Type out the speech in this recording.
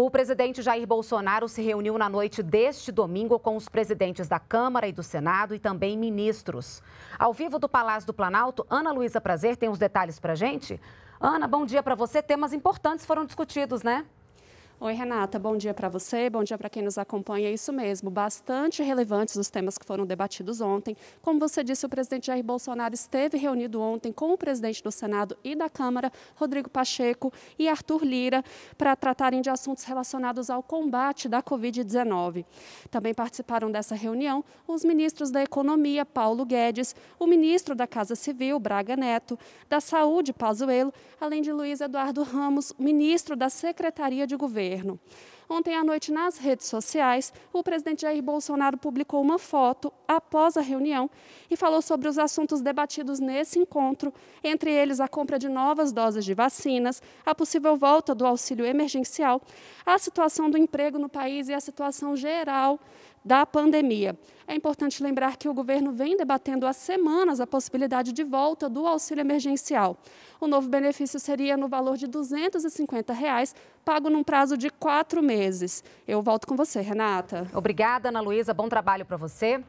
O presidente Jair Bolsonaro se reuniu na noite deste domingo com os presidentes da Câmara e do Senado e também ministros. Ao vivo do Palácio do Planalto, Ana Luísa Prazer tem os detalhes para gente. Ana, bom dia para você. Temas importantes foram discutidos, né? Oi, Renata, bom dia para você, bom dia para quem nos acompanha. É isso mesmo, bastante relevantes os temas que foram debatidos ontem. Como você disse, o presidente Jair Bolsonaro esteve reunido ontem com o presidente do Senado e da Câmara, Rodrigo Pacheco e Arthur Lira, para tratarem de assuntos relacionados ao combate da Covid-19. Também participaram dessa reunião os ministros da Economia, Paulo Guedes, o ministro da Casa Civil, Braga Neto, da Saúde, Pazuello, além de Luiz Eduardo Ramos, ministro da Secretaria de Governo governo. Ontem à noite, nas redes sociais, o presidente Jair Bolsonaro publicou uma foto após a reunião e falou sobre os assuntos debatidos nesse encontro, entre eles a compra de novas doses de vacinas, a possível volta do auxílio emergencial, a situação do emprego no país e a situação geral da pandemia. É importante lembrar que o governo vem debatendo há semanas a possibilidade de volta do auxílio emergencial. O novo benefício seria no valor de R$ 250, reais, pago num prazo de quatro meses. Eu volto com você, Renata. Obrigada, Ana Luísa. Bom trabalho para você.